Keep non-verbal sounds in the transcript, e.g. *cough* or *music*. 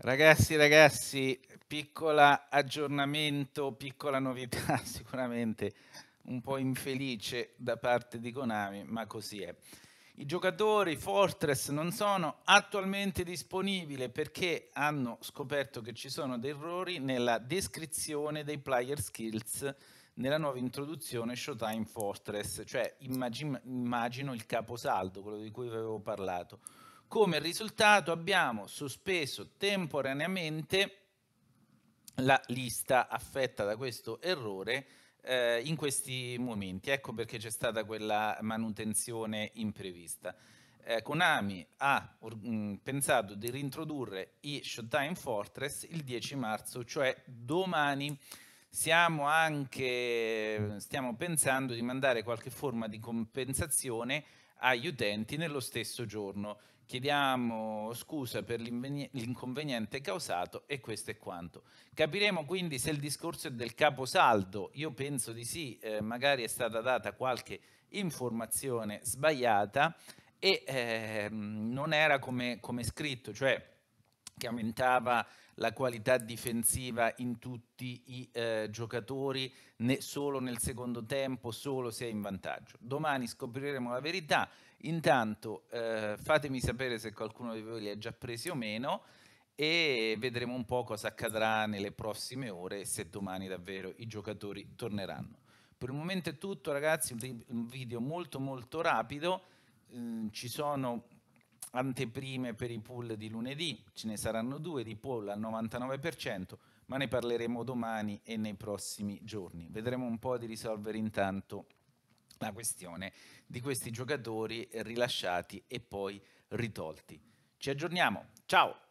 Ragazzi, ragazzi, piccola aggiornamento, piccola novità *laughs* sicuramente un po' infelice da parte di Konami, ma così è. I giocatori Fortress non sono attualmente disponibili perché hanno scoperto che ci sono dei errori nella descrizione dei player skills nella nuova introduzione Showtime Fortress, cioè immagino il caposaldo, quello di cui vi avevo parlato come risultato abbiamo sospeso temporaneamente la lista affetta da questo errore eh, in questi momenti. Ecco perché c'è stata quella manutenzione imprevista. Eh, Konami ha mh, mm, pensato di rintrodurre i Showtime Fortress il 10 marzo, cioè domani. Siamo anche, stiamo pensando di mandare qualche forma di compensazione agli utenti nello stesso giorno. Chiediamo scusa per l'inconveniente causato e questo è quanto. Capiremo quindi se il discorso è del caposaldo, io penso di sì, eh, magari è stata data qualche informazione sbagliata e eh, non era come, come scritto, cioè che aumentava la qualità difensiva in tutti i eh, giocatori, né solo nel secondo tempo, solo se è in vantaggio. Domani scopriremo la verità, intanto eh, fatemi sapere se qualcuno di voi li ha già presi o meno e vedremo un po' cosa accadrà nelle prossime ore e se domani davvero i giocatori torneranno. Per il momento è tutto ragazzi, un video molto molto rapido, eh, ci sono anteprime per i pool di lunedì, ce ne saranno due di pool al 99%, ma ne parleremo domani e nei prossimi giorni. Vedremo un po' di risolvere intanto la questione di questi giocatori rilasciati e poi ritolti. Ci aggiorniamo, ciao!